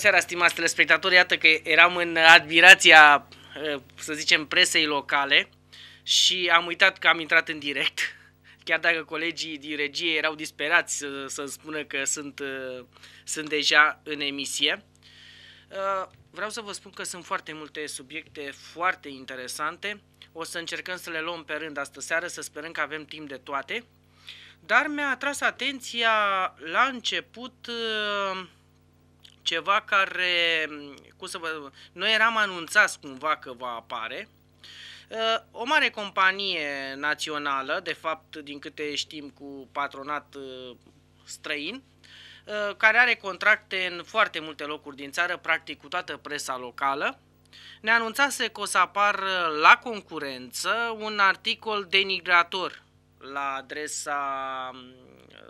seara, stimați telespectatori, iată că eram în admirația, ă, să zicem, presei locale și am uitat că am intrat în direct. Chiar dacă colegii din regie erau disperați să, spună că sunt, ă, sunt deja în emisie. Ă, vreau să vă spun că sunt foarte multe subiecte foarte interesante. O să încercăm să le luăm pe rând astă seară, să sperăm că avem timp de toate. Dar mi-a atras atenția la început uh, ceva care, cum să vă, noi eram anunțați cumva că va apare. Uh, o mare companie națională, de fapt, din câte știm, cu patronat uh, străin, uh, care are contracte în foarte multe locuri din țară, practic cu toată presa locală, ne anunțase că o să apar la concurență un articol denigrator la adresa,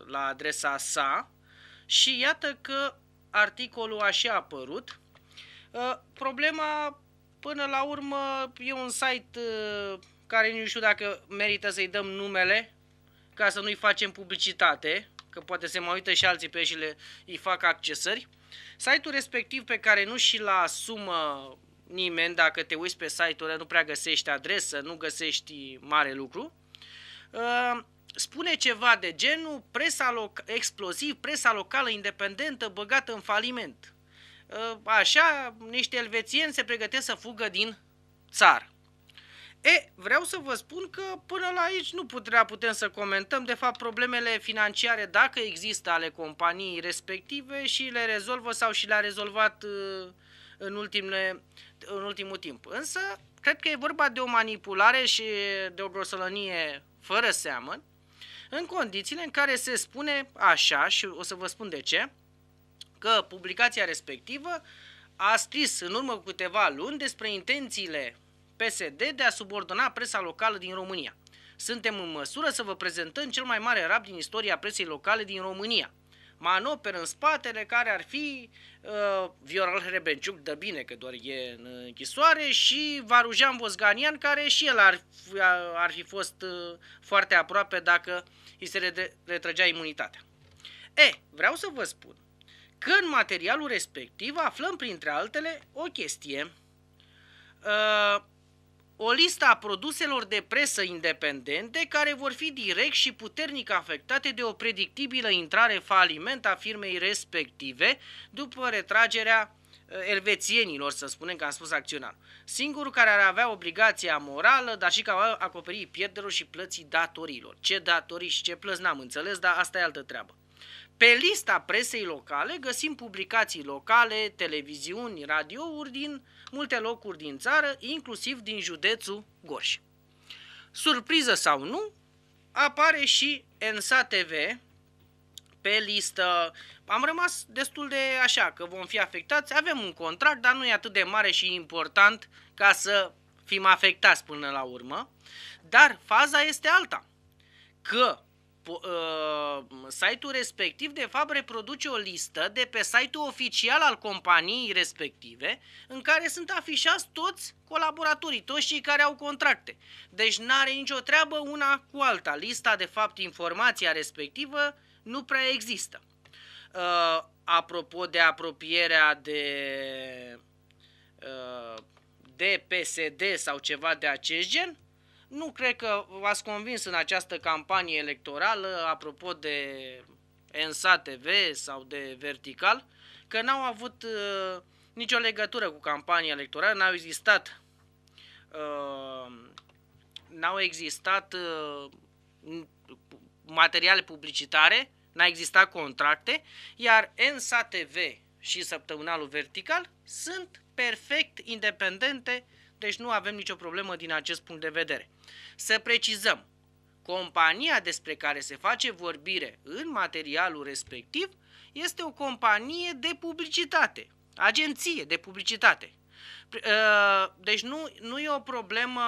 la adresa sa și iată că articolul a și apărut. Uh, problema, până la urmă, e un site uh, care nu știu dacă merită să-i dăm numele, ca să nu-i facem publicitate, că poate se mai uită și alții pe și le, îi fac accesări. Site-ul respectiv pe care nu și la asumă nimeni, dacă te uiți pe site-ul nu prea găsești adresă, nu găsești mare lucru. Uh, spune ceva de genul presa loc- exploziv, presa locală independentă băgată în faliment. Uh, așa, niște elvețieni se pregătesc să fugă din țară. E, vreau să vă spun că până la aici nu putea putem să comentăm, de fapt, problemele financiare, dacă există ale companiei respective și le rezolvă sau și le-a rezolvat uh, în, ultimele, în ultimul timp. Însă, cred că e vorba de o manipulare și de o grosolănie fără seamăn, în condițiile în care se spune așa și o să vă spun de ce, că publicația respectivă a scris în urmă cu câteva luni despre intențiile PSD de a subordona presa locală din România. Suntem în măsură să vă prezentăm cel mai mare rap din istoria presei locale din România manopere în spatele care ar fi uh, Viorel Hrebenciuc, dă bine că doar e în închisoare, și Varujan Vosganian, care și el ar, ar fi fost uh, foarte aproape dacă îi se retrăgea imunitatea. E, vreau să vă spun că în materialul respectiv aflăm printre altele o chestie uh, o listă a produselor de presă independente care vor fi direct și puternic afectate de o predictibilă intrare faliment a firmei respective după retragerea eh, elvețienilor, să spunem că am spus acționarul. Singurul care ar avea obligația morală, dar și că va acoperi pierderilor și plății datorilor. Ce datorii și ce plăți n-am înțeles, dar asta e altă treabă. Pe lista presei locale găsim publicații locale, televiziuni, radiouri din uh, multe locuri din țară, inclusiv din județul Gorj. Surpriză sau nu, apare și ENSA TV pe listă. Am rămas destul de așa, că vom fi afectați, avem un contract, dar nu e atât de mare și important ca să fim afectați până la urmă. Dar faza este alta, că uh, site-ul respectiv de fapt reproduce o listă de pe site-ul oficial al companiei respective în care sunt afișați toți colaboratorii, toți cei care au contracte. Deci n-are nicio treabă una cu alta. Lista, de fapt, informația respectivă nu prea există. Uh, apropo de apropierea de, uh, de PSD sau ceva de acest gen, nu cred că v-ați convins în această campanie electorală, apropo de ENSA TV sau de Vertical, că n-au avut uh, nicio legătură cu campania electorală, n-au existat uh, n-au existat uh, materiale publicitare, n-a existat contracte, iar ENSA TV și săptămânalul vertical sunt perfect independente uh, deci nu avem nicio problemă din acest punct de vedere. Să precizăm, compania despre care se face vorbire în materialul respectiv este o companie de publicitate, agenție de publicitate. Ă, deci nu, nu e o problemă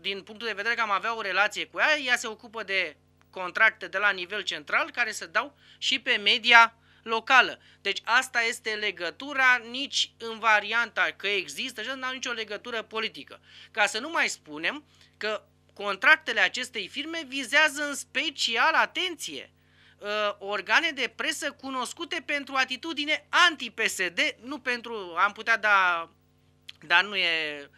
din punctul de vedere că am avea o relație cu ea, ea se ocupă de contracte de la nivel central care se dau și pe media locală. Deci asta este legătura nici în varianta că există și nu au nicio legătură politică. Ca să nu mai spunem că contractele acestei firme vizează în special, atenție, uh, organe de presă cunoscute pentru atitudine anti-PSD, nu pentru, am putea da, dar nu e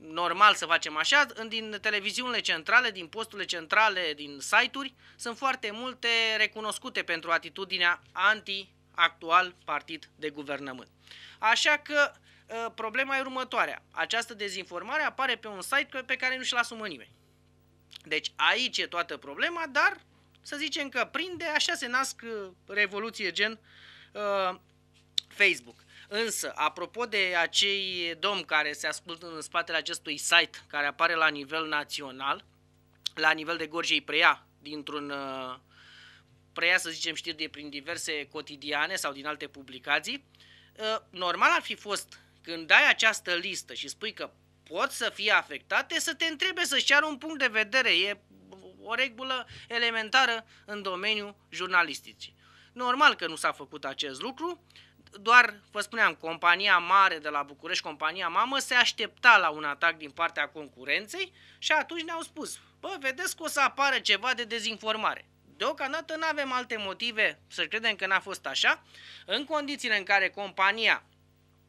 normal să facem așa, din televiziunile centrale, din posturile centrale, din site-uri, sunt foarte multe recunoscute pentru atitudinea anti-actual partid de guvernământ. Așa că ă, problema e următoarea. Această dezinformare apare pe un site pe care nu și-l asumă nimeni. Deci aici e toată problema, dar să zicem că prinde, așa se nasc ă, revoluție gen uh, Facebook. Însă, apropo de acei domni care se ascult în spatele acestui site care apare la nivel național, la nivel de Gorjei Preia, dintr-un uh, preia, să zicem, știri de prin diverse cotidiane sau din alte publicații, uh, normal ar fi fost când dai această listă și spui că pot să fie afectate, să te întrebe să-și ceară un punct de vedere. E o regulă elementară în domeniul jurnalisticii. Normal că nu s-a făcut acest lucru, doar, vă spuneam, compania mare de la București, compania mamă, se aștepta la un atac din partea concurenței și atunci ne-au spus, bă, vedeți că o să apară ceva de dezinformare. Deocamdată nu avem alte motive să credem că n-a fost așa, în condițiile în care compania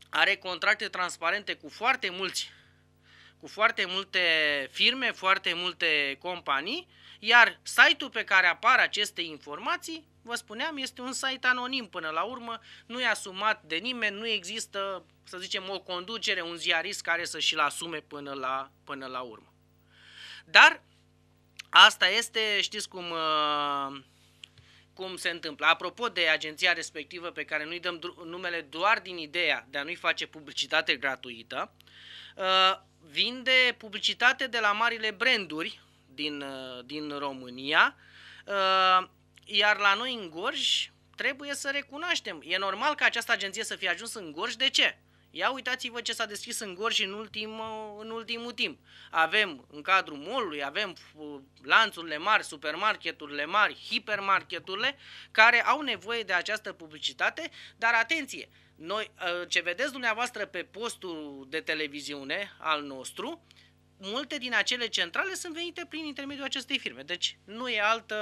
are contracte transparente cu foarte mulți cu foarte multe firme, foarte multe companii, iar site-ul pe care apar aceste informații Vă spuneam, este un site anonim până la urmă, nu e asumat de nimeni, nu există, să zicem, o conducere, un ziarist care să și-l asume până la, până la urmă. Dar asta este, știți cum, uh, cum se întâmplă. Apropo de agenția respectivă pe care nu-i dăm numele doar din ideea de a nu-i face publicitate gratuită, uh, vinde publicitate de la marile branduri din, uh, din România, iar la noi în Gorj, trebuie să recunoaștem, e normal ca această agenție să fie ajuns în Gorj, de ce? Ia uitați-vă ce s-a deschis în Gorj în, ultim, în ultimul timp. Avem în cadrul mall avem uh, lanțurile mari, supermarketurile mari, hipermarketurile, care au nevoie de această publicitate, dar atenție, noi, uh, ce vedeți dumneavoastră pe postul de televiziune al nostru, multe din acele centrale sunt venite prin intermediul acestei firme. Deci nu e altă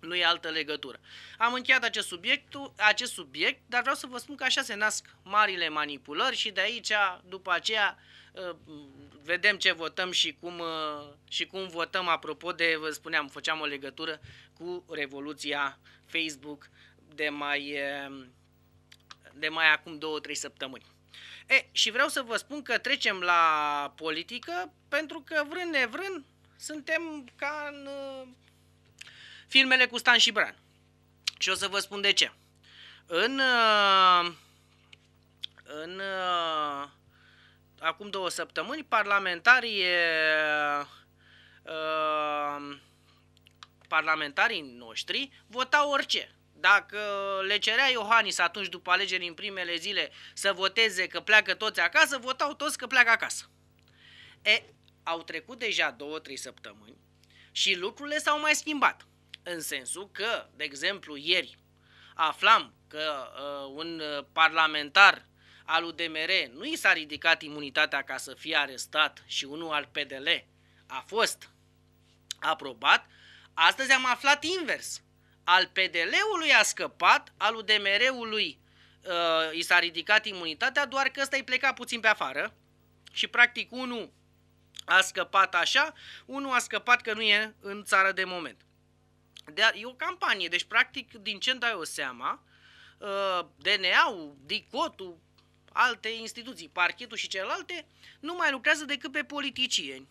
nu e altă legătură. Am încheiat acest, subiectul, acest subiect, dar vreau să vă spun că așa se nasc marile manipulări și de aici, după aceea, uh, vedem ce votăm și cum, uh, și cum votăm. Apropo de, vă spuneam, făceam o legătură cu revoluția Facebook de mai, uh, de mai acum 2-3 săptămâni. E, și vreau să vă spun că trecem la politică pentru că vrând nevrând suntem ca în filmele cu Stan și Bran. Și o să vă spun de ce. În, uh, în uh, acum două săptămâni, parlamentarii uh, parlamentarii noștri votau orice. Dacă le cerea Iohannis atunci după alegeri în primele zile să voteze că pleacă toți acasă, votau toți că pleacă acasă. E, au trecut deja două, trei săptămâni și lucrurile s-au mai schimbat. În sensul că, de exemplu, ieri aflam că uh, un uh, parlamentar al UDMR nu i s-a ridicat imunitatea ca să fie arestat și unul al PDL a fost aprobat, astăzi am aflat invers. Al PDL-ului a scăpat, al UDMR-ului uh, i s-a ridicat imunitatea, doar că ăsta i pleca puțin pe afară și practic unul a scăpat așa, unul a scăpat că nu e în țară de moment. De, e o campanie, deci practic din ce îmi dai uh, o seama, DNA-ul, DICOT-ul, alte instituții, parchetul și celelalte, nu mai lucrează decât pe politicieni.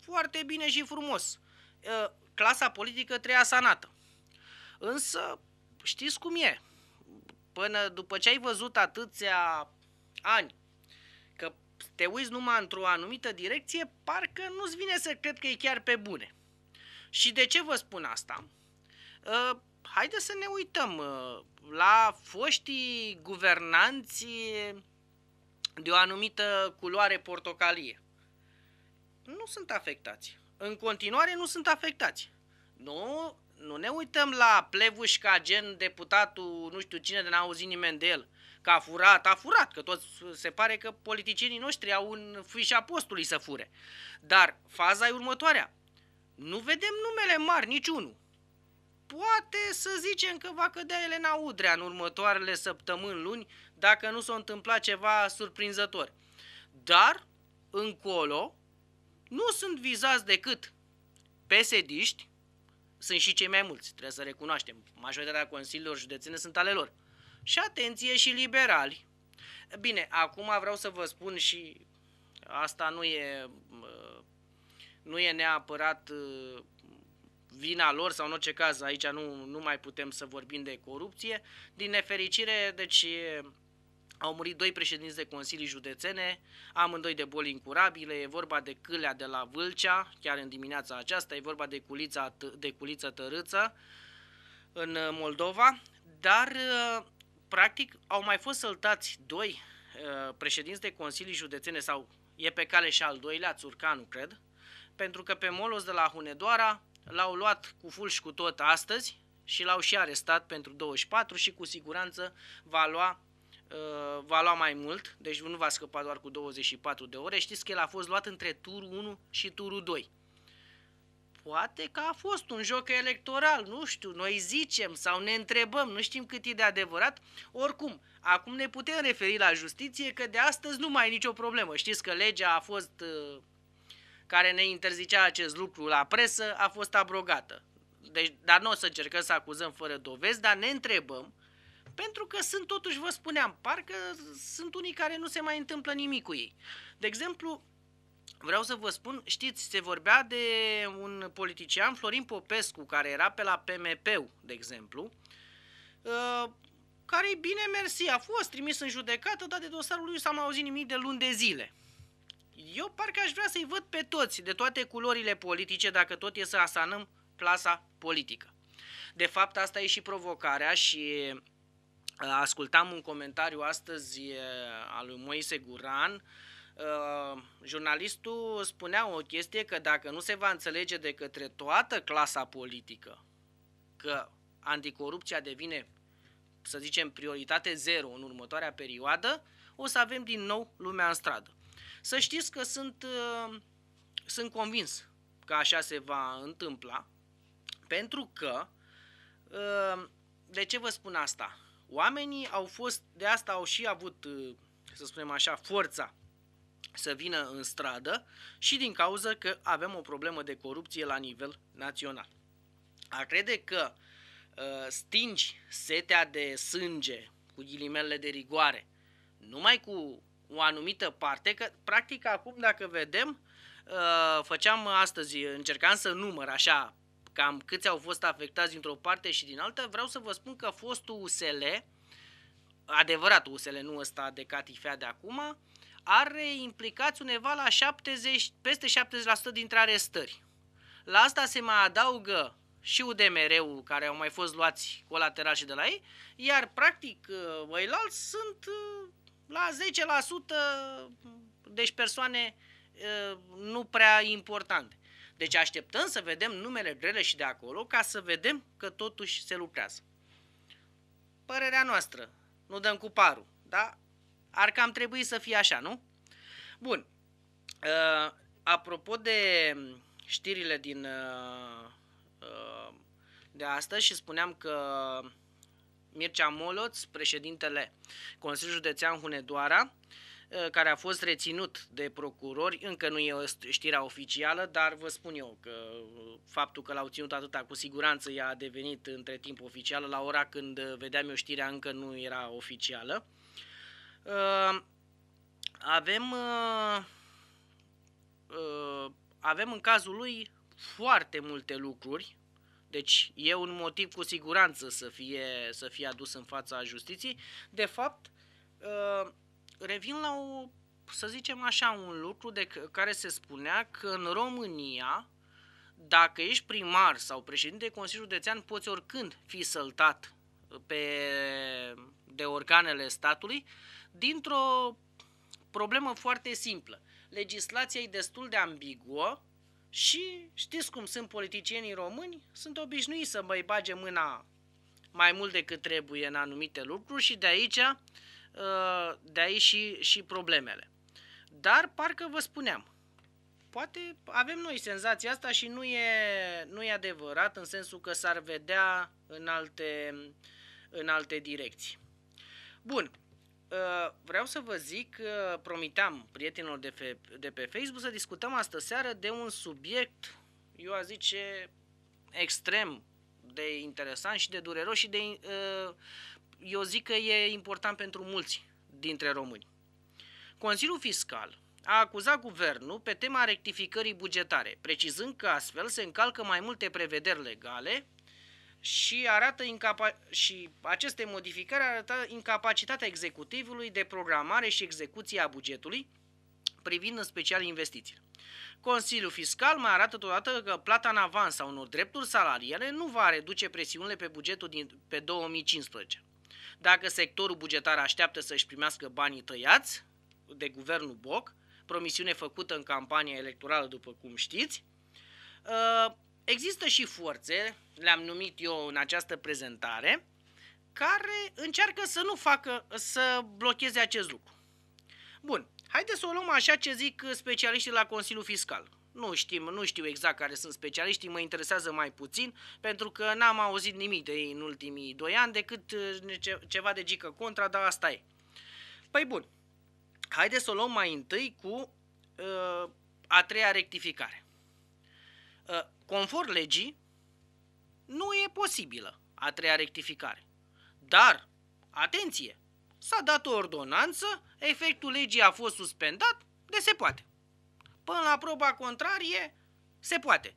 Foarte bine și frumos. Uh, clasa politică treia sanată. Însă, știți cum e. Până după ce ai văzut atâția ani că te uiți numai într-o anumită direcție, parcă nu-ți vine să cred că e chiar pe bune. Și de ce vă spun asta? Uh, haide să ne uităm uh, la foștii guvernanți de o anumită culoare portocalie. Nu sunt afectați. În continuare nu sunt afectați. Nu, nu ne uităm la plevuș ca gen deputatul, nu știu cine, de n-a auzit nimeni de el, că a furat, a furat, că toți se pare că politicienii noștri au un fișa postului să fure. Dar faza e următoarea. Nu vedem numele mari, niciunul poate să zicem că va cădea Elena Udrea în următoarele săptămâni, luni, dacă nu s-a întâmplat ceva surprinzător. Dar, încolo, nu sunt vizați decât pesediști, sunt și cei mai mulți, trebuie să recunoaștem. Majoritatea consiliilor județene sunt ale lor. Și atenție și liberali. Bine, acum vreau să vă spun și asta nu e nu e neapărat vina lor sau în orice caz aici nu, nu mai putem să vorbim de corupție. Din nefericire, deci au murit doi președinți de consilii județene, amândoi de boli incurabile, e vorba de Câlea de la Vâlcea, chiar în dimineața aceasta, e vorba de Culița, de Culiță Tărâță în uh, Moldova, dar uh, practic au mai fost săltați doi uh, președinți de consilii județene sau e pe cale și al doilea, Țurcanu, cred, pentru că pe Molos de la Hunedoara l-au luat cu și cu tot astăzi și l-au și arestat pentru 24 și cu siguranță va lua uh, va lua mai mult, deci nu va scăpa doar cu 24 de ore. Știți că el a fost luat între turul 1 și turul 2. Poate că a fost un joc electoral, nu știu, noi zicem sau ne întrebăm, nu știm cât e de adevărat. Oricum, acum ne putem referi la justiție că de astăzi nu mai e nicio problemă. Știți că legea a fost uh, care ne interzicea acest lucru la presă a fost abrogată. Deci, dar nu o să încercăm să acuzăm fără dovezi, dar ne întrebăm, pentru că sunt totuși, vă spuneam, parcă sunt unii care nu se mai întâmplă nimic cu ei. De exemplu, vreau să vă spun, știți, se vorbea de un politician, Florin Popescu, care era pe la PMP, de exemplu, uh, care bine mersi, a fost trimis în judecată, dar de dosarul lui s-a mai auzit nimic de luni de zile. Eu parcă aș vrea să-i văd pe toți, de toate culorile politice, dacă tot e să asanăm plasa politică. De fapt, asta e și provocarea și uh, ascultam un comentariu astăzi uh, al lui Moise Guran, uh, jurnalistul spunea o chestie că dacă nu se va înțelege de către toată clasa politică că anticorupția devine, să zicem, prioritate zero în următoarea perioadă, o să avem din nou lumea în stradă. Să știți că sunt, uh, sunt convins că așa se va întâmpla, pentru că, uh, de ce vă spun asta? Oamenii au fost, de asta au și avut, uh, să spunem așa, forța să vină în stradă și din cauza că avem o problemă de corupție la nivel național. A crede că stingi setea de sânge, cu ghilimele de rigoare, numai cu o anumită parte, că practic acum dacă vedem, uh, făceam astăzi, încercam să număr așa cam câți au fost afectați dintr-o parte și din alta, vreau să vă spun că fostul USL, adevărat USL, nu ăsta de catifea de acum, are implicați undeva la 70, peste 70% dintre arestări. La asta se mai adaugă și UDMR-ul, care au mai fost luați colateral și de la ei, iar practic uh, ăilalți sunt uh, la 10%, deci persoane nu prea importante. Deci așteptăm să vedem numele grele și de acolo ca să vedem că totuși se lucrează. Părerea noastră, nu dăm cu parul, da? Ar cam trebui să fie așa, nu? Bun. Uh, apropo de știrile din uh, uh, de astăzi și spuneam că Mircea Moloț, președintele Consiliului Județean Hunedoara, eh, care a fost reținut de procurori, încă nu e o știrea oficială, dar vă spun eu că eh, faptul că l-au ținut atâta cu siguranță i-a devenit între timp oficială, la ora când eh, vedeam eu știrea încă nu era oficială. Avem, avem în cazul lui foarte multe lucruri deci e un motiv cu siguranță să fie, să fie adus în fața justiției. De fapt, uh, revin la o, să zicem așa, un lucru de care se spunea că în România, dacă ești primar sau președinte de Consiliul Județean, poți oricând fi săltat pe, de organele statului dintr-o problemă foarte simplă. Legislația e destul de ambiguă, și știți cum sunt politicienii români? Sunt obișnuiți să mai bage mâna mai mult decât trebuie în anumite lucruri și de aici, uh, de aici și, și problemele. Dar parcă vă spuneam, poate avem noi senzația asta și nu e, nu e adevărat în sensul că s-ar vedea în alte, în alte direcții. Bun, Uh, vreau să vă zic că uh, promiteam prietenilor de pe, de pe Facebook să discutăm astă seară de un subiect, eu a zice, extrem de interesant și de dureros și de, uh, eu zic că e important pentru mulți dintre români. Consiliul Fiscal a acuzat guvernul pe tema rectificării bugetare, precizând că astfel se încalcă mai multe prevederi legale și, arată incapa- și aceste modificări arată incapacitatea executivului de programare și execuție a bugetului, privind în special investițiile. Consiliul Fiscal mai arată totodată că plata în avans a unor drepturi salariale nu va reduce presiunile pe bugetul din, pe 2015. Dacă sectorul bugetar așteaptă să-și primească banii tăiați de guvernul Boc, promisiune făcută în campania electorală, după cum știți, ă, Există și forțe, le-am numit eu în această prezentare, care încearcă să nu facă, să blocheze acest lucru. Bun, haideți să o luăm așa ce zic specialiștii la Consiliul Fiscal. Nu știm, nu știu exact care sunt specialiștii, mă interesează mai puțin, pentru că n-am auzit nimic de ei în ultimii doi ani, decât eh, ceva de gică contra, dar asta e. Păi bun, haideți să o luăm mai întâi cu uh, a treia rectificare. Uh, Conform legii, nu e posibilă a treia rectificare. Dar, atenție, s-a dat o ordonanță, efectul legii a fost suspendat, de se poate. Până la proba contrarie, se poate.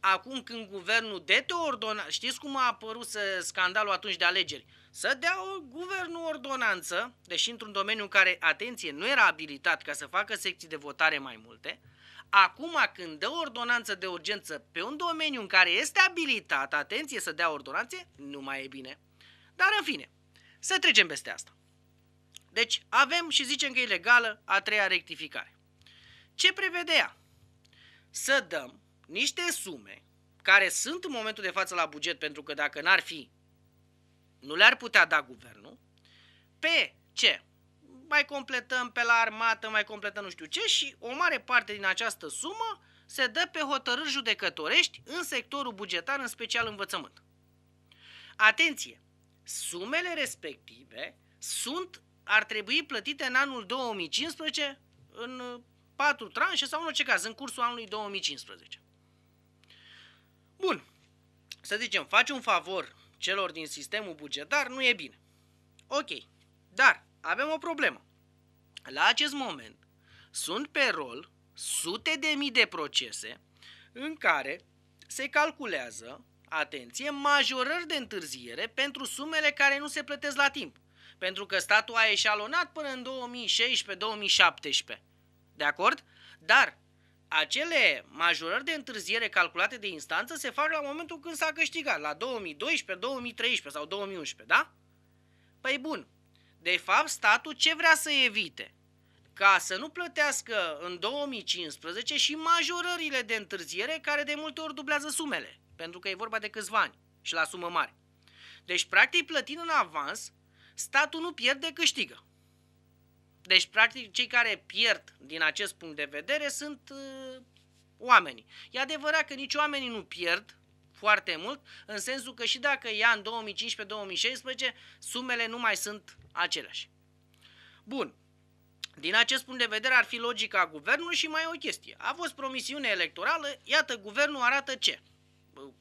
Acum când guvernul te ordonanță, știți cum a apărut scandalul atunci de alegeri? Să dea o, guvernul ordonanță, deși într-un domeniu în care, atenție, nu era abilitat ca să facă secții de votare mai multe, Acum, când dă ordonanță de urgență pe un domeniu în care este abilitat, atenție, să dea ordonanțe, nu mai e bine. Dar, în fine, să trecem peste asta. Deci, avem și zicem că e legală a treia rectificare. Ce prevede ea? Să dăm niște sume care sunt în momentul de față la buget, pentru că dacă n-ar fi, nu le-ar putea da guvernul, pe ce? mai completăm pe la armată, mai completăm nu știu ce și o mare parte din această sumă se dă pe hotărâri judecătorești în sectorul bugetar, în special învățământ. Atenție! Sumele respective sunt, ar trebui plătite în anul 2015 în patru tranșe sau în orice caz, în cursul anului 2015. Bun. Să zicem, faci un favor celor din sistemul bugetar, nu e bine. Ok. Dar avem o problemă. La acest moment sunt pe rol sute de mii de procese în care se calculează, atenție, majorări de întârziere pentru sumele care nu se plătesc la timp. Pentru că statul a eșalonat până în 2016-2017. De acord? Dar acele majorări de întârziere calculate de instanță se fac la momentul când s-a câștigat, la 2012, 2013 sau 2011, da? Păi bun, de fapt, statul ce vrea să evite? Ca să nu plătească în 2015 și majorările de întârziere care de multe ori dublează sumele, pentru că e vorba de câțiva ani și la sumă mare. Deci, practic, plătind în avans, statul nu pierde, câștigă. Deci, practic, cei care pierd din acest punct de vedere sunt uh, oamenii. E adevărat că nici oamenii nu pierd foarte mult, în sensul că și dacă ia în 2015-2016, sumele nu mai sunt aceleași. Bun. Din acest punct de vedere ar fi logica guvernului și mai o chestie. A fost promisiune electorală, iată, guvernul arată ce?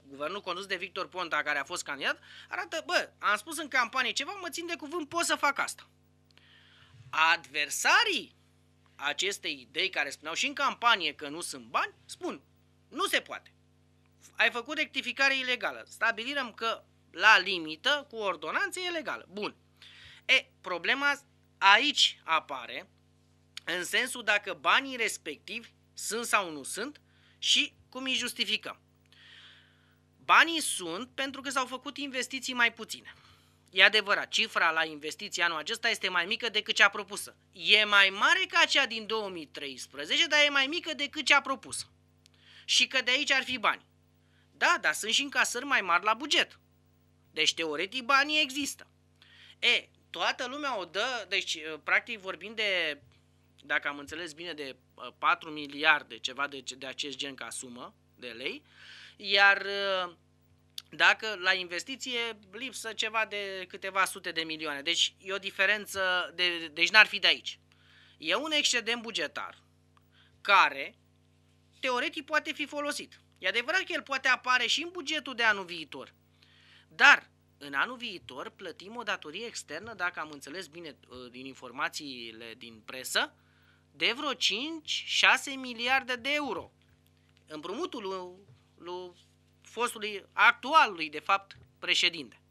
Guvernul condus de Victor Ponta, care a fost candidat, arată, bă, am spus în campanie ceva, mă țin de cuvânt, pot să fac asta. Adversarii acestei idei care spuneau și în campanie că nu sunt bani, spun, nu se poate. Ai făcut rectificare ilegală. Stabilirăm că la limită, cu ordonanță, e legală. Bun. E, problema aici apare în sensul dacă banii respectivi sunt sau nu sunt și cum îi justificăm. Banii sunt pentru că s-au făcut investiții mai puține. E adevărat, cifra la investiții anul acesta este mai mică decât cea propusă. E mai mare ca cea din 2013, dar e mai mică decât cea propusă. Și că de aici ar fi bani. Da, dar sunt și încasări mai mari la buget. Deci, teoretic, banii există. E, toată lumea o dă, deci uh, practic vorbim de, dacă am înțeles bine, de 4 uh, miliarde, ceva de, de acest gen ca sumă de lei, iar uh, dacă la investiție lipsă ceva de câteva sute de milioane. Deci e o diferență, de, deci n-ar fi de aici. E un excedent bugetar care teoretic poate fi folosit. E adevărat că el poate apare și în bugetul de anul viitor. Dar în anul viitor plătim o datorie externă, dacă am înțeles bine uh, din informațiile din presă, de vreo 5-6 miliarde de euro. Împrumutul lui, lui fostului actualului, de fapt, președinte.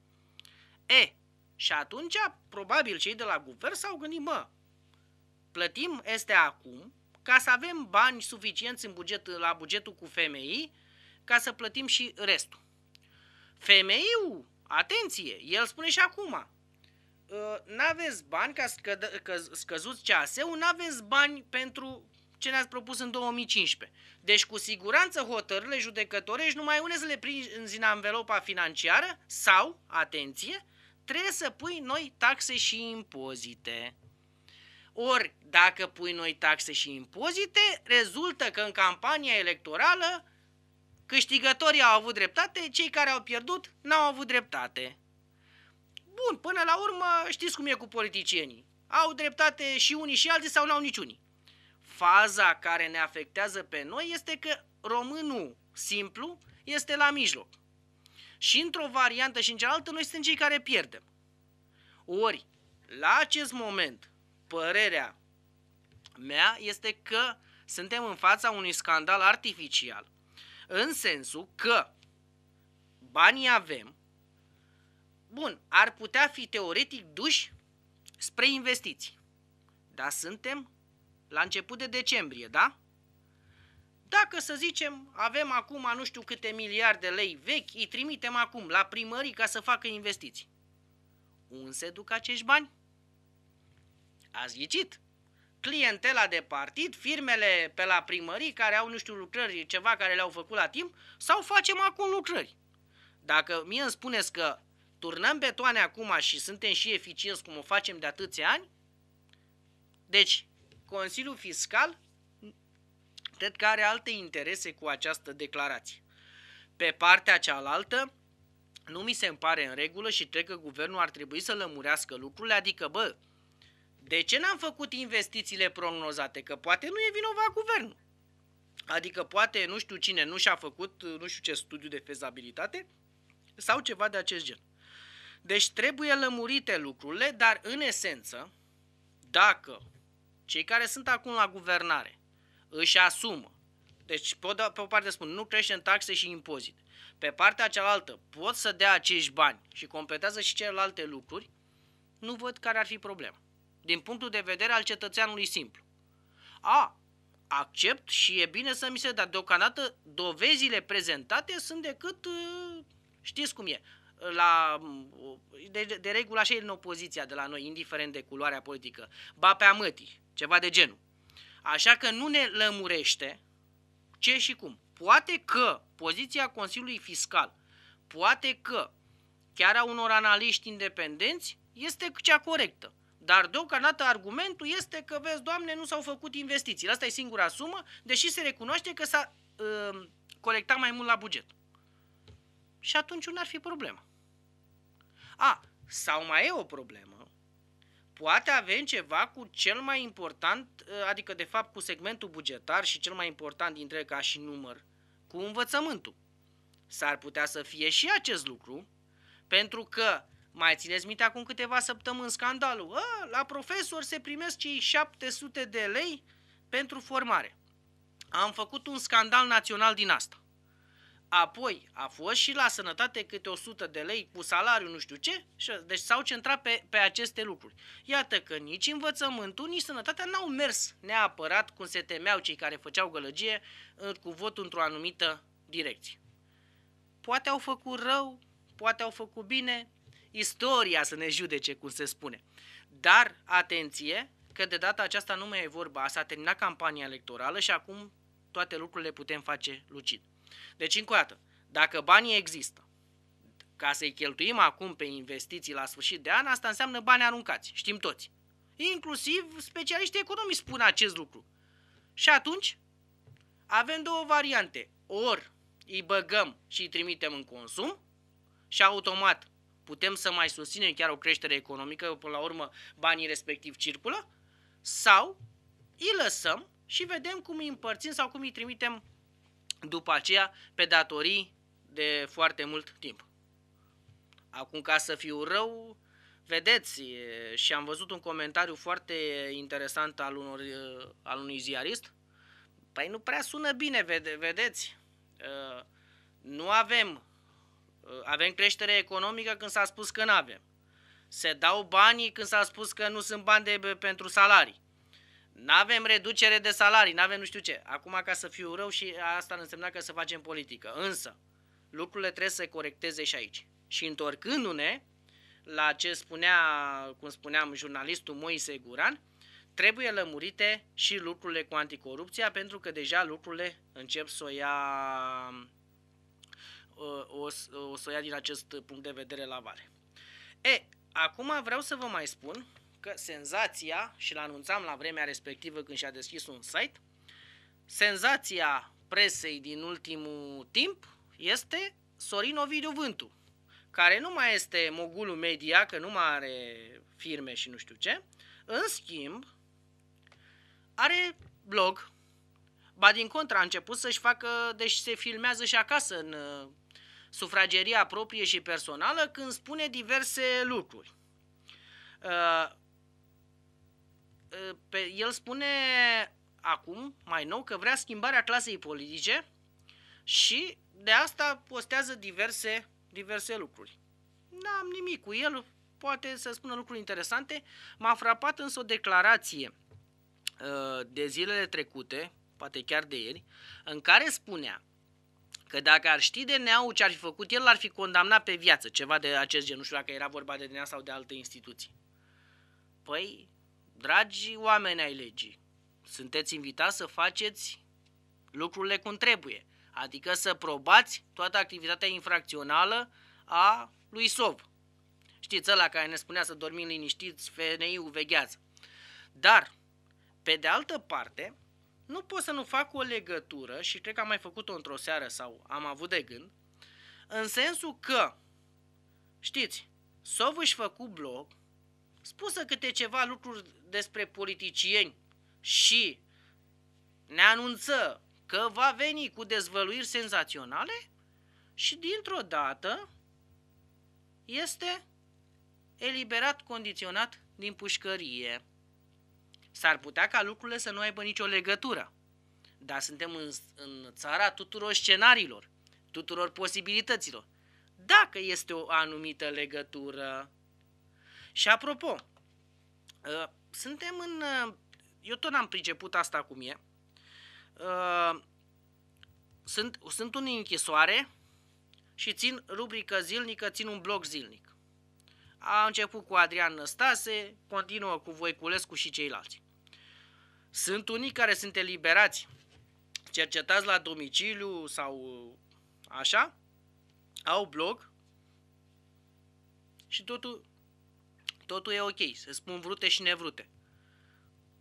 E, și atunci, probabil, cei de la guvern s-au gândit, mă, plătim este acum ca să avem bani suficienți în buget, la bugetul cu femeii ca să plătim și restul. Femeiul Atenție, el spune și acum. Ă, n-aveți bani ca scădă, că scăzuți CAS-ul, n-aveți bani pentru ce ne-ați propus în 2015. Deci cu siguranță hotările judecătorești numai une să le prinzi în anvelopa financiară sau, atenție, trebuie să pui noi taxe și impozite. Ori, dacă pui noi taxe și impozite, rezultă că în campania electorală Câștigătorii au avut dreptate, cei care au pierdut n-au avut dreptate. Bun, până la urmă știți cum e cu politicienii. Au dreptate și unii și alții sau n-au niciunii. Faza care ne afectează pe noi este că românul simplu este la mijloc. Și într-o variantă și în cealaltă noi suntem cei care pierdem. Ori, la acest moment, părerea mea este că suntem în fața unui scandal artificial în sensul că banii avem, bun, ar putea fi teoretic duși spre investiții. Dar suntem la început de decembrie, da? Dacă să zicem avem acum nu știu câte miliarde lei vechi, îi trimitem acum la primării ca să facă investiții. Unde se duc acești bani? Ați ghicit! clientela de partid, firmele pe la primării care au, nu știu, lucrări, ceva care le-au făcut la timp, sau facem acum lucrări. Dacă mie îmi spuneți că turnăm betoane acum și suntem și eficienți cum o facem de atâția ani, deci Consiliul Fiscal cred că are alte interese cu această declarație. Pe partea cealaltă, nu mi se pare în regulă și cred că guvernul ar trebui să lămurească lucrurile, adică, bă, de ce n-am făcut investițiile prognozate? Că poate nu e vinovat guvernul. Adică poate nu știu cine nu și-a făcut nu știu ce studiu de fezabilitate sau ceva de acest gen. Deci trebuie lămurite lucrurile, dar în esență, dacă cei care sunt acum la guvernare își asumă, deci pot, da, pe o parte spun nu crește în taxe și impozite, pe partea cealaltă pot să dea acești bani și completează și celelalte lucruri, nu văd care ar fi problema din punctul de vedere al cetățeanului simplu. A, accept și e bine să mi se dea. Deocamdată dovezile prezentate sunt decât, uh, știți cum e, la, mm, de, de regulă așa e în opoziția de la noi, indiferent de culoarea politică, ba pe amătii, ceva de genul. Așa că nu ne lămurește ce și cum. Poate că poziția Consiliului Fiscal, poate că chiar a unor analiști independenți, este cea corectă. Dar deocamdată argumentul este că, vezi, Doamne, nu s-au făcut investiții. Asta e singura sumă, deși se recunoaște că s-a uh, colectat mai mult la buget. Și atunci nu ar fi problema. A, sau mai e o problemă. Poate avem ceva cu cel mai important, uh, adică de fapt cu segmentul bugetar și cel mai important dintre ca și număr, cu învățământul. S-ar putea să fie și acest lucru, pentru că mai țineți minte acum câteva săptămâni scandalul? A, la profesor se primesc cei 700 de lei pentru formare. Am făcut un scandal național din asta. Apoi a fost și la sănătate câte 100 de lei cu salariu, nu știu ce. Deci s-au centrat pe, pe aceste lucruri. Iată că nici învățământul, nici sănătatea n-au mers neapărat cum se temeau cei care făceau gălăgie cu vot într-o anumită direcție. Poate au făcut rău, poate au făcut bine, istoria să ne judece, cum se spune. Dar, atenție, că de data aceasta nu mai e vorba, s-a terminat campania electorală și acum toate lucrurile putem face lucid. Deci, încă o dată, dacă banii există, ca să-i cheltuim acum pe investiții la sfârșit de an, asta înseamnă bani aruncați, știm toți. Inclusiv specialiștii economici spun acest lucru. Și atunci avem două variante. Ori îi băgăm și îi trimitem în consum și automat putem să mai susținem chiar o creștere economică, până la urmă banii respectiv circulă, sau îi lăsăm și vedem cum îi împărțim sau cum îi trimitem după aceea pe datorii de foarte mult timp. Acum, ca să fiu rău, vedeți, și am văzut un comentariu foarte interesant al, unor, al unui ziarist, păi nu prea sună bine, vede, vedeți, nu avem Uh, avem creștere economică când s-a spus că nu avem. Se dau banii când s-a spus că nu sunt bani de, pentru salarii. Nu avem reducere de salarii, nu avem nu știu ce. Acum, ca să fiu rău și asta însemna că să facem politică. Însă, lucrurile trebuie să se corecteze și aici. Și întorcându-ne la ce spunea, cum spuneam, jurnalistul Moise Guran, trebuie lămurite și lucrurile cu anticorupția, pentru că deja lucrurile încep să o ia o, o să o ia din acest punct de vedere la vare. E, acum vreau să vă mai spun că senzația, și l-anunțam la vremea respectivă când și-a deschis un site, senzația presei din ultimul timp este Sorin Ovidiu Vântu, care nu mai este mogulul media, că nu mai are firme și nu știu ce, în schimb, are blog, ba din contra, a început să-și facă, deci se filmează și acasă în sufrageria proprie și personală când spune diverse lucruri. Uh, uh, el spune acum, mai nou, că vrea schimbarea clasei politice și de asta postează diverse, diverse lucruri. N-am nimic cu el, poate să spună lucruri interesante. M-a frapat însă o declarație uh, de zilele trecute, poate chiar de ieri, în care spunea că dacă ar ști de neau ce ar fi făcut, el l-ar fi condamnat pe viață, ceva de acest gen, nu știu dacă era vorba de DNA sau de alte instituții. Păi, dragi oameni ai legii, sunteți invitați să faceți lucrurile cum trebuie, adică să probați toată activitatea infracțională a lui Sov. Știți, ăla care ne spunea să dormim liniștiți, FNI-ul vechează. Dar, pe de altă parte, nu pot să nu fac o legătură și cred că am mai făcut-o într-o seară sau am avut de gând, în sensul că, știți, Sov își făcu blog, spusă câte ceva lucruri despre politicieni și ne anunță că va veni cu dezvăluiri senzaționale și dintr-o dată este eliberat condiționat din pușcărie. S-ar putea ca lucrurile să nu aibă nicio legătură. Dar suntem în, în țara tuturor scenariilor, tuturor posibilităților. Dacă este o anumită legătură. Și apropo, ă, suntem în. Ă, eu tot am priceput asta cum e. Ă, sunt, sunt un închisoare și țin rubrică zilnică, țin un blog zilnic. A început cu Adrian Năstase, continuă cu Voiculescu și ceilalți. Sunt unii care sunt eliberați, cercetați la domiciliu sau așa, au blog și totul, totul e ok, se spun vrute și nevrute.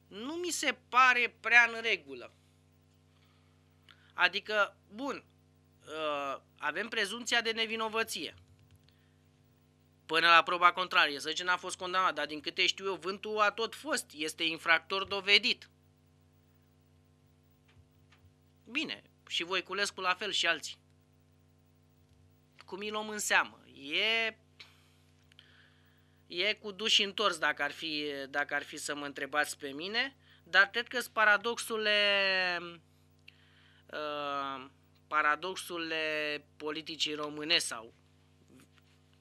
Nu mi se pare prea în regulă. Adică, bun, uh, avem prezumția de nevinovăție. Până la proba contrarie, să zicem, n-a fost condamnat, dar din câte știu eu, vântul a tot fost, este infractor dovedit. Bine, și Voiculescu la fel și alții. Cum îi luăm în seamă? E e cu duș întors dacă ar fi, dacă ar fi să mă întrebați pe mine, dar cred că sunt paradoxurile, uh, paradoxurile politicii române sau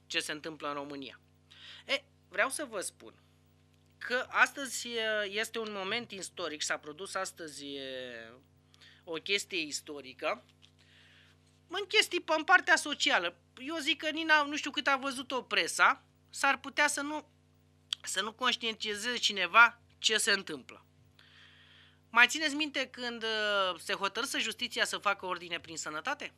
ce se întâmplă în România. E, vreau să vă spun că astăzi uh, este un moment istoric, s-a produs astăzi uh, o chestie istorică, în chestii pe în partea socială. Eu zic că Nina, nu știu cât a văzut-o presa, s-ar putea să nu, să nu conștientizeze cineva ce se întâmplă. Mai țineți minte când uh, se hotărâse justiția să facă ordine prin sănătate?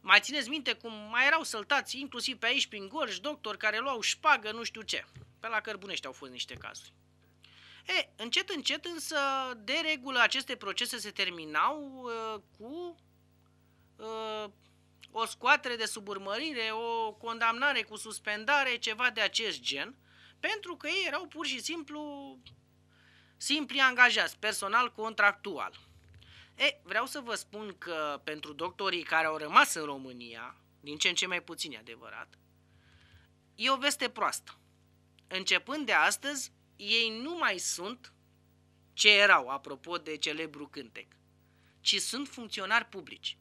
Mai țineți minte cum mai erau săltați inclusiv pe aici prin Gorj, doctori care luau șpagă, nu știu ce. Pe la Cărbunești au fost niște cazuri. E, încet, încet, însă, de regulă, aceste procese se terminau uh, cu uh, o scoatere de sub urmărire, o condamnare cu suspendare, ceva de acest gen, pentru că ei erau pur și simplu simpli angajați, personal contractual. E, vreau să vă spun că pentru doctorii care au rămas în România, din ce în ce mai puțini adevărat, e o veste proastă. Începând de astăzi, ei nu mai sunt ce erau, apropo de celebru cântec, ci sunt funcționari publici.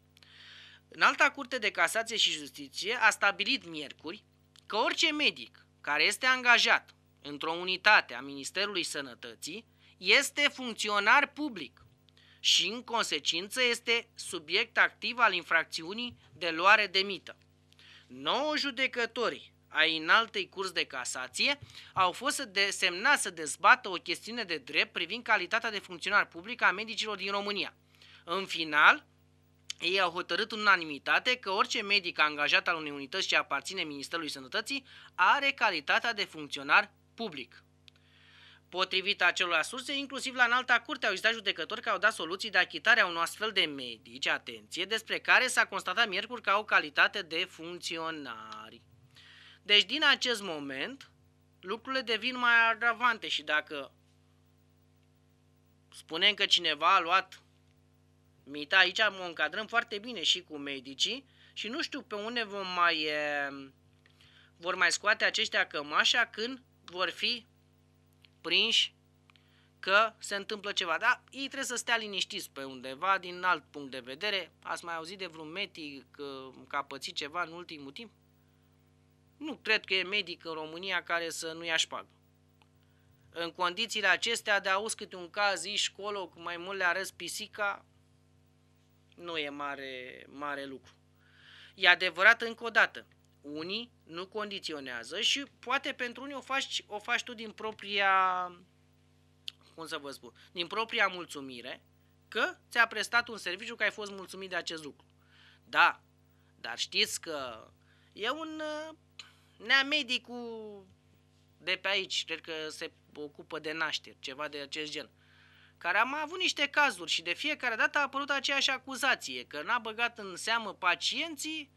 În alta curte de casație și justiție a stabilit miercuri că orice medic care este angajat într-o unitate a Ministerului Sănătății este funcționar public și, în consecință, este subiect activ al infracțiunii de luare de mită. 9 judecători ai înaltei curs de casație au fost desemnați să dezbată o chestiune de drept privind calitatea de funcționar public a medicilor din România. În final, ei au hotărât în unanimitate că orice medic angajat al unei unități ce aparține Ministerului Sănătății are calitatea de funcționar public. Potrivit acelor surse, inclusiv la înalta curte au existat judecători care au dat soluții de achitare a unor astfel de medici, atenție, despre care s-a constatat miercuri că au calitate de funcționari. Deci din acest moment lucrurile devin mai agravante și dacă spunem că cineva a luat mita, aici mă încadrăm foarte bine și cu medicii și nu știu pe unde vom mai, vor mai scoate aceștia cămașa când vor fi prinși că se întâmplă ceva. Dar ei trebuie să stea liniștiți pe undeva, din alt punct de vedere. Ați mai auzit de vreun metic că, uh, că a pățit ceva în ultimul timp? Nu cred că e medic în România care să nu ia șpagă. În condițiile acestea de auzi câte un caz iși colo, cu mai mult le arăți pisica, nu e mare, mare lucru. E adevărat încă o dată, unii nu condiționează și poate pentru unii o faci, o faci tu din propria, cum să vă spun, din propria mulțumire că ți-a prestat un serviciu că ai fost mulțumit de acest lucru. Da, dar știți că e un Nea medicul de pe aici, cred că se ocupă de nașteri, ceva de acest gen, care am avut niște cazuri și de fiecare dată a apărut aceeași acuzație, că n-a băgat în seamă pacienții,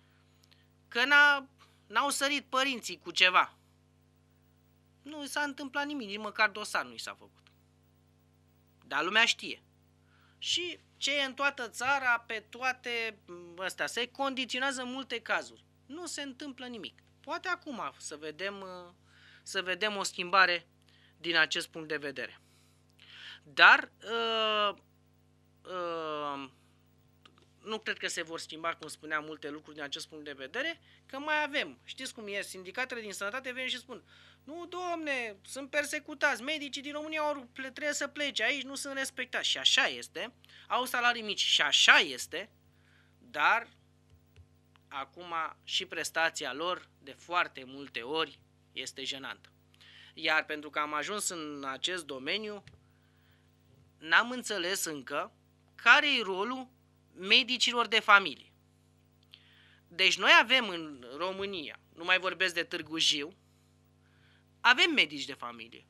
că n-a, n-au sărit părinții cu ceva. Nu s-a întâmplat nimic, nici măcar dosar nu i s-a făcut. Dar lumea știe. Și ce e în toată țara, pe toate astea, se condiționează multe cazuri. Nu se întâmplă nimic. Poate acum să vedem, uh, să vedem o schimbare din acest punct de vedere. Dar uh, uh, nu cred că se vor schimba, cum spuneam, multe lucruri din acest punct de vedere, că mai avem. Știți cum e, sindicatele din sănătate vin și spun, nu, domne, sunt persecutați, medicii din România ori trebuie să plece, aici nu sunt respectați. Și așa este, au salarii mici și așa este, dar acum și prestația lor de foarte multe ori este jenantă. Iar pentru că am ajuns în acest domeniu, n-am înțeles încă care e rolul medicilor de familie. Deci noi avem în România, nu mai vorbesc de Târgu Jiu, avem medici de familie.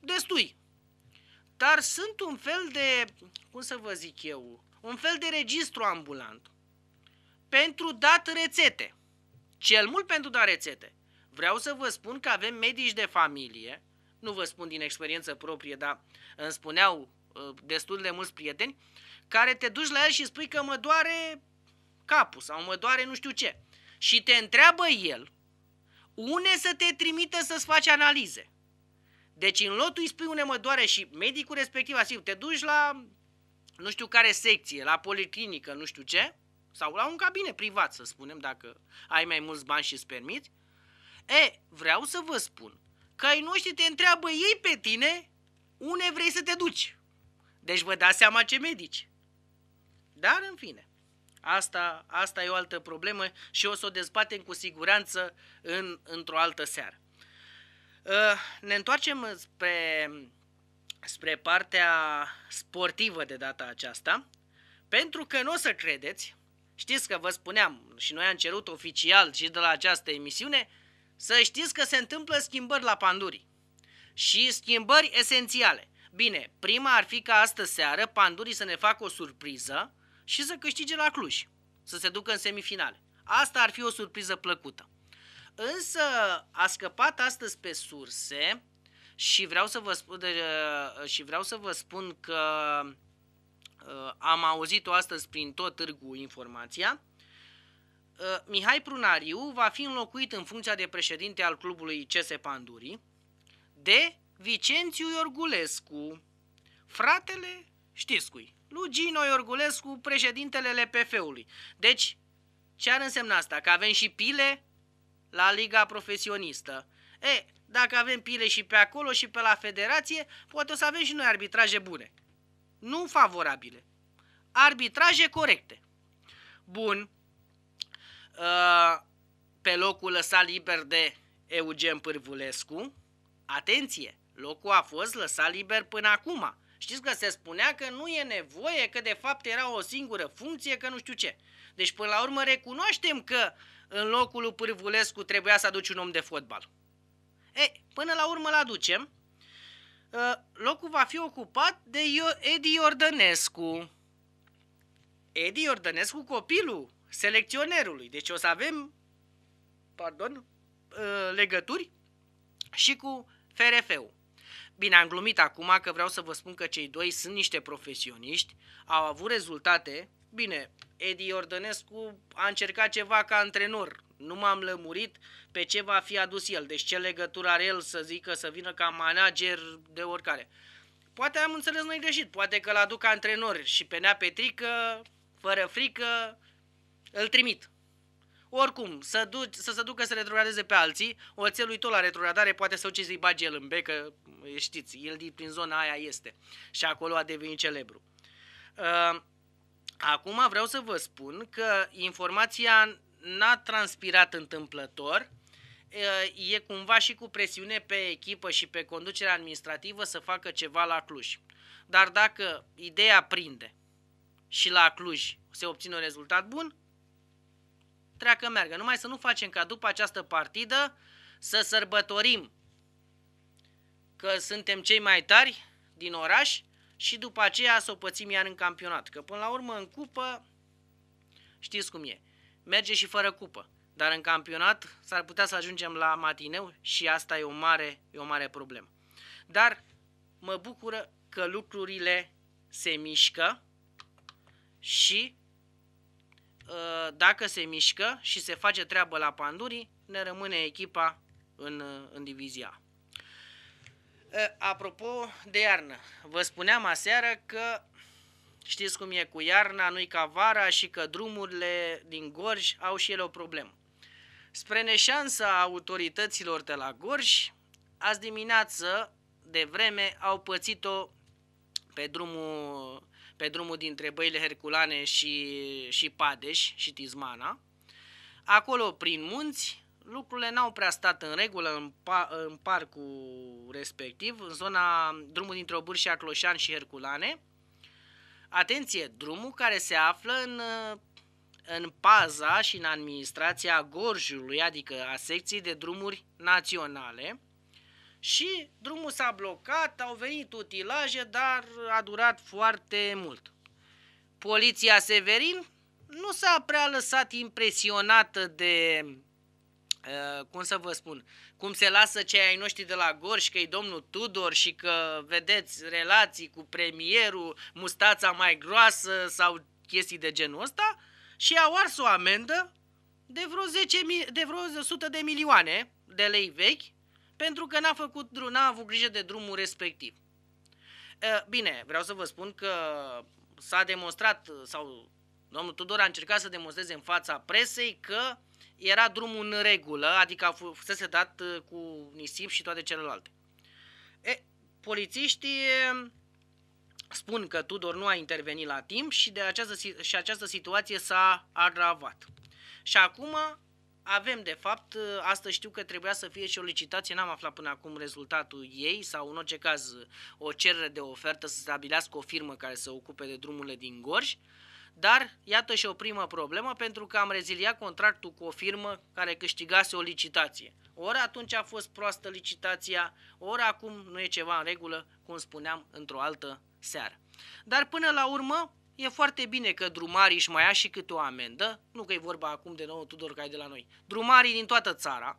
Destui. Dar sunt un fel de, cum să vă zic eu, un fel de registru ambulant pentru dat rețete. Cel mult pentru dat rețete. Vreau să vă spun că avem medici de familie, nu vă spun din experiență proprie, dar îmi spuneau uh, destul de mulți prieteni, care te duci la el și spui că mă doare capul sau mă doare nu știu ce. Și te întreabă el une să te trimită să-ți faci analize. Deci în lotul îi spui une mă doare și medicul respectiv, asigur, te duci la nu știu care secție, la policlinică, nu știu ce, sau la un cabinet privat, să spunem, dacă ai mai mulți bani și îți permiți. E, vreau să vă spun că ai noștri te întreabă ei pe tine unde vrei să te duci. Deci vă dați seama ce medici. Dar, în fine, asta, asta e o altă problemă și o să o dezbatem cu siguranță în, într-o altă seară. Ă, ne întoarcem spre, spre partea sportivă de data aceasta, pentru că nu o să credeți, Știți că vă spuneam și noi am cerut oficial și de la această emisiune să știți că se întâmplă schimbări la panduri și schimbări esențiale. Bine, prima ar fi ca astă seară pandurii să ne facă o surpriză și să câștige la Cluj, să se ducă în semifinale. Asta ar fi o surpriză plăcută. Însă a scăpat astăzi pe surse și vreau să vă spun, și vreau să vă spun că Uh, am auzit-o astăzi prin tot târgul informația, uh, Mihai Prunariu va fi înlocuit în funcția de președinte al clubului CS Pandurii de Vicențiu Iorgulescu, fratele știți cui, lui Gino Iorgulescu, președintele LPF-ului. Deci, ce ar însemna asta? Că avem și pile la Liga Profesionistă. E, dacă avem pile și pe acolo și pe la federație, poate o să avem și noi arbitraje bune nu favorabile. Arbitraje corecte. Bun. Uh, pe locul lăsat liber de Eugen Pârvulescu. Atenție! Locul a fost lăsat liber până acum. Știți că se spunea că nu e nevoie, că de fapt era o singură funcție, că nu știu ce. Deci până la urmă recunoaștem că în locul lui Pârvulescu trebuia să aduci un om de fotbal. Ei, până la urmă îl aducem, Ă, locul va fi ocupat de Edi Iordănescu. Edi Iordănescu, copilul selecționerului. Deci o să avem, pardon, ă, legături și cu FRF-ul. Bine, am glumit acum că vreau să vă spun că cei doi sunt niște profesioniști, au avut rezultate. Bine, Edi Ordănescu a încercat ceva ca antrenor, nu m-am lămurit pe ce va fi adus el. Deci ce legătură are el să zică să vină ca manager de oricare. Poate am înțeles noi greșit, poate că l-aduc antrenor și pe Nea Petrică, fără frică, îl trimit. Oricum, să, du- să se ducă să retrogradeze pe alții, oțelul tot la retrogradare, poate să să-i bage el în becă, știți, el prin zona aia este. Și acolo a devenit celebru. Uh, Acum vreau să vă spun că informația n-a transpirat întâmplător, e cumva și cu presiune pe echipă și pe conducerea administrativă să facă ceva la Cluj. Dar dacă ideea prinde și la Cluj se obține un rezultat bun, treacă meargă. Numai să nu facem ca după această partidă să sărbătorim că suntem cei mai tari din oraș și după aceea să o pățim iar în campionat. Că până la urmă în cupă știți cum e merge și fără cupă. Dar în campionat s-ar putea să ajungem la matineu și asta e o mare, e o mare problemă. Dar mă bucură că lucrurile se mișcă și uh, dacă se mișcă și se face treabă la pandurii, ne rămâne echipa în, uh, în divizia. Uh, apropo de iarnă, vă spuneam aseară că Știți cum e cu iarna, nu-i ca vara și că drumurile din Gorj au și ele o problemă. Spre neșansa autorităților de la Gorj, azi dimineață, de vreme, au pățit-o pe drumul, pe drumul dintre Băile Herculane și, și Padeș și Tizmana. Acolo, prin munți, lucrurile n-au prea stat în regulă în, pa, în parcul respectiv, în zona drumul dintre Obârșia, Cloșan și Herculane, Atenție, drumul care se află în, uh, în paza și în administrația Gorjului, adică a secției de drumuri naționale, și drumul s-a blocat, au venit utilaje, dar a durat foarte mult. Poliția Severin nu s-a prea lăsat impresionată de Eh, cum să vă spun, cum se lasă cei ai noștri de la Gorj, că e domnul Tudor și că, vedeți, relații cu premierul, mustața mai groasă sau chestii de genul ăsta și au ars o amendă de vreo, 10, de vreo 100 de milioane de lei vechi pentru că n-a, făcut, drum, n-a avut grijă de drumul respectiv. Eh, bine, vreau să vă spun că s-a demonstrat sau domnul Tudor a încercat să demonstreze în fața presei că uh, era drumul în regulă, adică fusese dat uh, cu nisip și toate celelalte. E, polițiștii um, spun că Tudor nu a intervenit la timp și, de această, și această situație s-a agravat. Și acum avem, de fapt, uh, asta știu că trebuia să fie și o licitație, n-am aflat până acum rezultatul ei sau, în orice caz, uh, o cerere de ofertă să stabilească o firmă care să ocupe de drumurile din Gorj. Uh, dar iată și o primă problemă pentru că am reziliat contractul cu o firmă care câștigase o licitație. Ori atunci a fost proastă licitația, ori acum nu e ceva în regulă, cum spuneam într-o altă seară. Dar până la urmă, E foarte bine că drumarii își mai ia și câte o amendă, nu că e vorba acum de nou Tudor ca de la noi, drumarii din toată țara,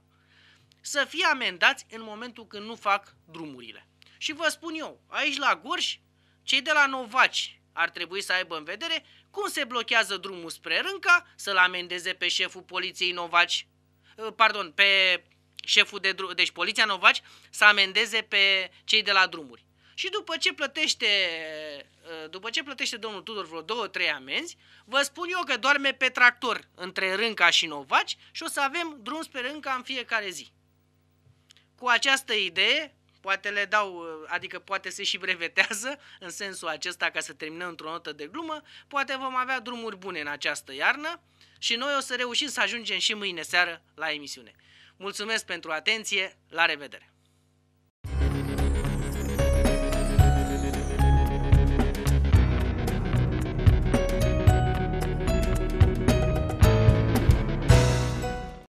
să fie amendați în momentul când nu fac drumurile. Și vă spun eu, aici la Gorj, cei de la Novaci ar trebui să aibă în vedere cum se blochează drumul spre Rânca să-l amendeze pe șeful poliției Novaci, uh, pardon, pe șeful de drum, deci poliția Novaci să amendeze pe cei de la drumuri. Și după ce plătește, uh, după ce plătește domnul Tudor vreo două, trei amenzi, vă spun eu că doarme pe tractor între Rânca și Novaci și o să avem drum spre Rânca în fiecare zi. Cu această idee, poate le dau, adică poate se și brevetează în sensul acesta ca să terminăm într-o notă de glumă, poate vom avea drumuri bune în această iarnă și noi o să reușim să ajungem și mâine seară la emisiune. Mulțumesc pentru atenție, la revedere!